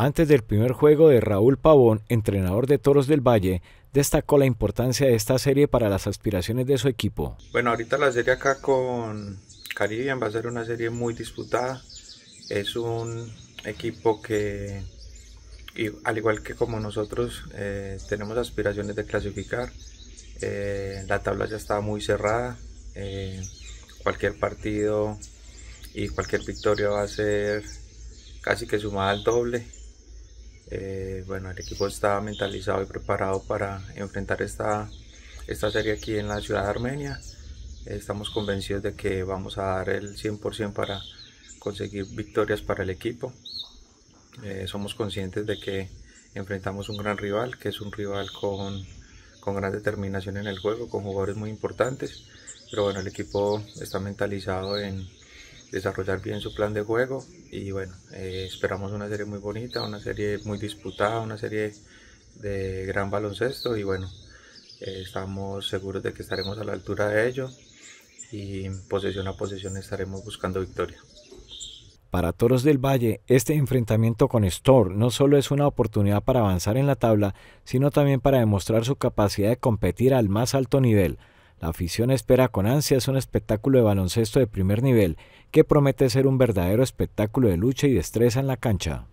Antes del primer juego de Raúl Pavón, entrenador de Toros del Valle, destacó la importancia de esta serie para las aspiraciones de su equipo. Bueno, ahorita la serie acá con Caribbean va a ser una serie muy disputada. Es un equipo que, al igual que como nosotros, eh, tenemos aspiraciones de clasificar. Eh, la tabla ya está muy cerrada. Eh, cualquier partido y cualquier victoria va a ser casi que sumada al doble eh, bueno, el equipo está mentalizado y preparado para enfrentar esta, esta serie aquí en la ciudad de Armenia. Estamos convencidos de que vamos a dar el 100% para conseguir victorias para el equipo. Eh, somos conscientes de que enfrentamos un gran rival, que es un rival con, con gran determinación en el juego, con jugadores muy importantes. Pero bueno, el equipo está mentalizado en, desarrollar bien su plan de juego y bueno, eh, esperamos una serie muy bonita, una serie muy disputada, una serie de gran baloncesto y bueno, eh, estamos seguros de que estaremos a la altura de ello y posesión a posesión estaremos buscando victoria. Para Toros del Valle, este enfrentamiento con Stor no solo es una oportunidad para avanzar en la tabla, sino también para demostrar su capacidad de competir al más alto nivel. La afición espera con ansias un espectáculo de baloncesto de primer nivel que promete ser un verdadero espectáculo de lucha y destreza en la cancha.